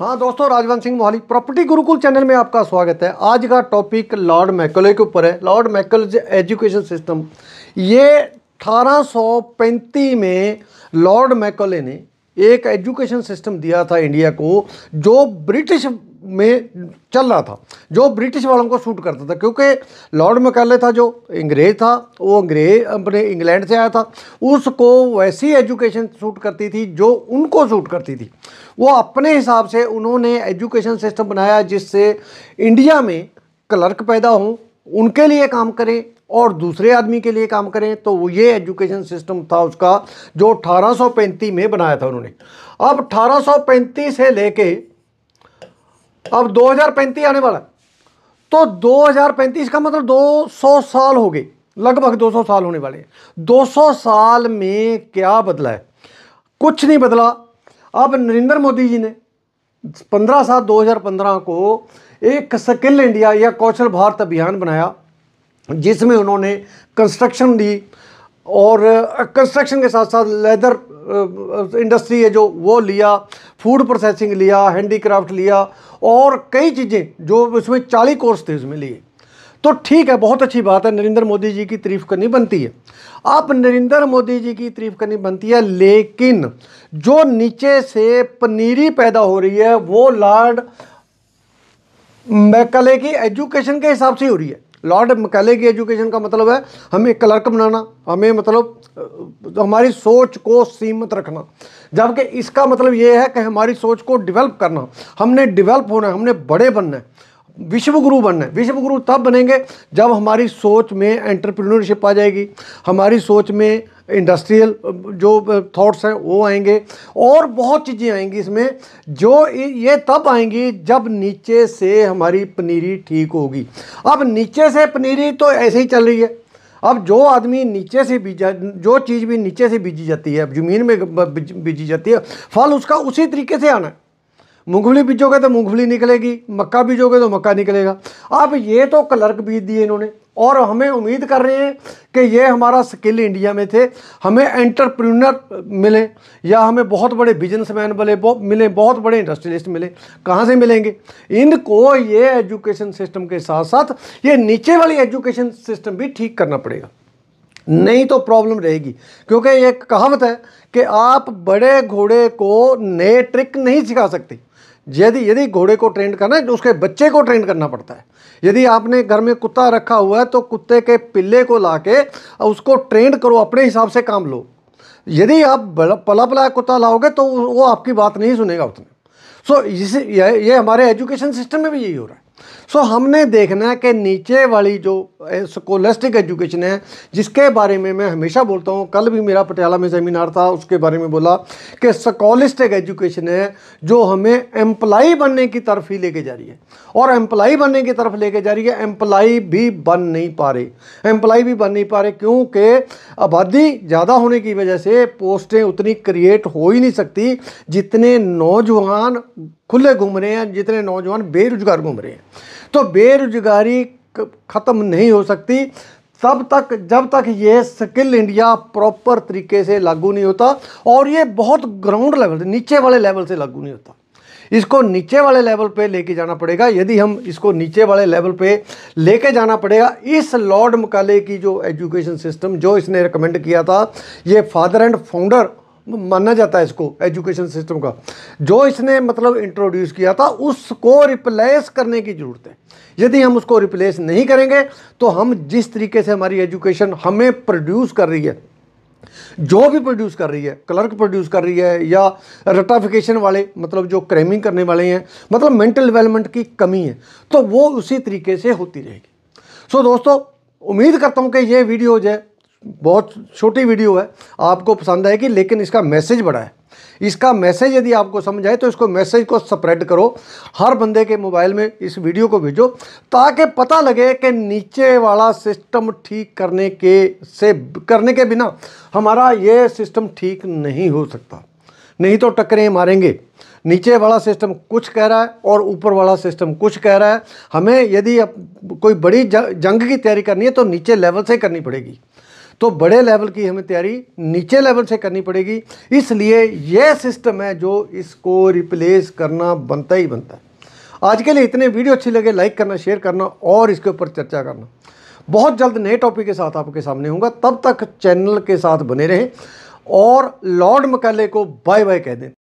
हाँ दोस्तों Rajwant Singh Mohali property Gurukul channel में आपका स्वागत है आज का टॉपिक लॉर्ड मैकले के ऊपर है लॉर्ड मैकल एजुकेशन सिस्टम ये 1835 में लॉर्ड मैकले ने एक एजुकेशन सिस्टम दिया था इंडिया को जो ब्रिटिश में चल रहा था जो ब्रिटिश वालों को सूट करता था क्योंकि लॉर्ड मकाले था जो अंग्रेज था वो अंग्रेज अपने इंग्लैंड से आया था उसको वैसी एजुकेशन सूट करती थी जो उनको सूट करती थी वो अपने हिसाब से उन्होंने एजुकेशन सिस्टम बनाया जिससे इंडिया में क्लर्क पैदा हों उनके लिए काम करें और दूसरे आदमी के लिए काम करें तो वो ये एजुकेशन सिस्टम था उसका जो अठारह में बनाया था उन्होंने अब अठारह से लेके अब 2035 आने वाला तो 2035 का मतलब 200 साल हो गए लगभग 200 साल होने वाले हैं 200 साल में क्या बदला है कुछ नहीं बदला अब नरेंद्र मोदी जी ने 15 सात 2015 को एक स्किल इंडिया या कौशल भारत अभियान बनाया जिसमें उन्होंने कंस्ट्रक्शन दी और कंस्ट्रक्शन के साथ साथ लेदर इंडस्ट्री है जो वो लिया फूड प्रोसेसिंग लिया हैंडीक्राफ्ट लिया और कई चीज़ें जो उसमें चालीस कोर्स थे उसमें लिए तो ठीक है बहुत अच्छी बात है नरेंद्र मोदी जी की तारीफ करनी बनती है आप नरेंद्र मोदी जी की तारीफ करनी बनती है लेकिन जो नीचे से पनीरी पैदा हो रही है वो लॉर्ड मैकले की एजुकेशन के हिसाब से हो रही है लॉर्ड मकैले की एजुकेशन का मतलब है हमें क्लर्क बनाना हमें मतलब हमारी सोच को सीमित रखना जबकि इसका मतलब ये है कि हमारी सोच को डेवलप करना हमने डेवलप होना है हमने बड़े बनना है विश्व गुरु बनना है विश्व गुरु तब बनेंगे जब हमारी सोच में एंटरप्रेन्योरशिप आ जाएगी हमारी सोच में इंडस्ट्रियल जो थॉट्स हैं वो आएंगे और बहुत चीज़ें आएंगी इसमें जो ये तब आएंगी जब नीचे से हमारी पनीरी ठीक होगी अब नीचे से पनीरी तो ऐसे ही चल रही है अब जो आदमी नीचे से बीजा जो चीज़ भी नीचे से बीजी जाती है अब ज़मीन में बीजी जाती है फल उसका उसी तरीके से आना है मूंगफली बीजोगे तो मूंगफली निकलेगी मक्का बीजोगे तो मक्का निकलेगा अब ये तो क्लर्क बीज दिए इन्होंने और हमें उम्मीद कर रहे हैं कि ये हमारा स्किल इंडिया में थे हमें एंटरप्रेन्योर मिले या हमें बहुत बड़े बिजनेसमैन मिले मिले बहुत बड़े इंडस्ट्रियलिस्ट मिले कहाँ से मिलेंगे इनको ये एजुकेशन सिस्टम के साथ साथ ये नीचे वाली एजुकेशन सिस्टम भी ठीक करना पड़ेगा नहीं तो प्रॉब्लम रहेगी क्योंकि एक कहावत है कि आप बड़े घोड़े को नए ट्रिक नहीं सिखा सकते यदि यदि घोड़े को ट्रेंड करना है तो उसके बच्चे को ट्रेंड करना पड़ता है यदि आपने घर में कुत्ता रखा हुआ है तो कुत्ते के पिल्ले को ला के उसको ट्रेंड करो अपने हिसाब से काम लो यदि आप पला पला कुत्ता लाओगे तो वो आपकी बात नहीं सुनेगा उतने सो so, इस ये, ये हमारे एजुकेशन सिस्टम में भी यही हो रहा है सो so, हमने देखना है कि नीचे वाली जो स्कोलेस्टिक एजुकेशन है जिसके बारे में मैं हमेशा बोलता हूँ कल भी मेरा पटियाला में सेमिनार था उसके बारे में बोला कि स्कोलिस्टिक एजुकेशन है जो हमें एम्प्लाई बनने की तरफ ही लेके जा रही है और एम्प्लाई बनने की तरफ लेके जा रही है एम्प्लाई भी बन नहीं पा रही एम्प्लाई भी बन नहीं पा रहे क्योंकि आबादी ज़्यादा होने की वजह से पोस्टें उतनी क्रिएट हो ही नहीं सकती जितने नौजवान खुले घूम रहे हैं जितने नौजवान बेरोजगार घूम रहे हैं तो बेरोजगारी ख़त्म नहीं हो सकती तब तक जब तक ये स्किल इंडिया प्रॉपर तरीके से लागू नहीं होता और ये बहुत ग्राउंड लेवल से नीचे वाले लेवल से लागू नहीं होता इसको नीचे वाले लेवल पे लेके जाना पड़ेगा यदि हम इसको नीचे वाले लेवल पे लेके जाना पड़ेगा इस लॉर्ड मकाले की जो एजुकेशन सिस्टम जो इसने रिकमेंड किया था ये फादर एंड फाउंडर माना जाता है इसको एजुकेशन सिस्टम का जो इसने मतलब इंट्रोड्यूस किया था उसको रिप्लेस करने की ज़रूरत है यदि हम उसको रिप्लेस नहीं करेंगे तो हम जिस तरीके से हमारी एजुकेशन हमें प्रोड्यूस कर रही है जो भी प्रोड्यूस कर रही है क्लर्क प्रोड्यूस कर रही है या रटाफिकेशन वाले मतलब जो क्रेमिंग करने वाले हैं मतलब मेंटल डेवलपमेंट की कमी है तो वो उसी तरीके से होती रहेगी सो दोस्तों उम्मीद करता हूँ कि ये वीडियो जो है बहुत छोटी वीडियो है आपको पसंद आएगी लेकिन इसका मैसेज बड़ा है इसका मैसेज यदि आपको समझ आए तो इसको मैसेज को स्प्रेड करो हर बंदे के मोबाइल में इस वीडियो को भेजो ताकि पता लगे कि नीचे वाला सिस्टम ठीक करने के से करने के बिना हमारा ये सिस्टम ठीक नहीं हो सकता नहीं तो टकरे मारेंगे नीचे वाला सिस्टम कुछ कह रहा है और ऊपर वाला सिस्टम कुछ कह रहा है हमें यदि कोई बड़ी जंग की तैयारी करनी है तो नीचे लेवल से करनी पड़ेगी तो बड़े लेवल की हमें तैयारी नीचे लेवल से करनी पड़ेगी इसलिए यह सिस्टम है जो इसको रिप्लेस करना बनता ही बनता है आज के लिए इतने वीडियो अच्छी लगे लाइक करना शेयर करना और इसके ऊपर चर्चा करना बहुत जल्द नए टॉपिक के साथ आपके सामने होगा तब तक चैनल के साथ बने रहें और लॉर्ड मकैले को बाय बाय कह दें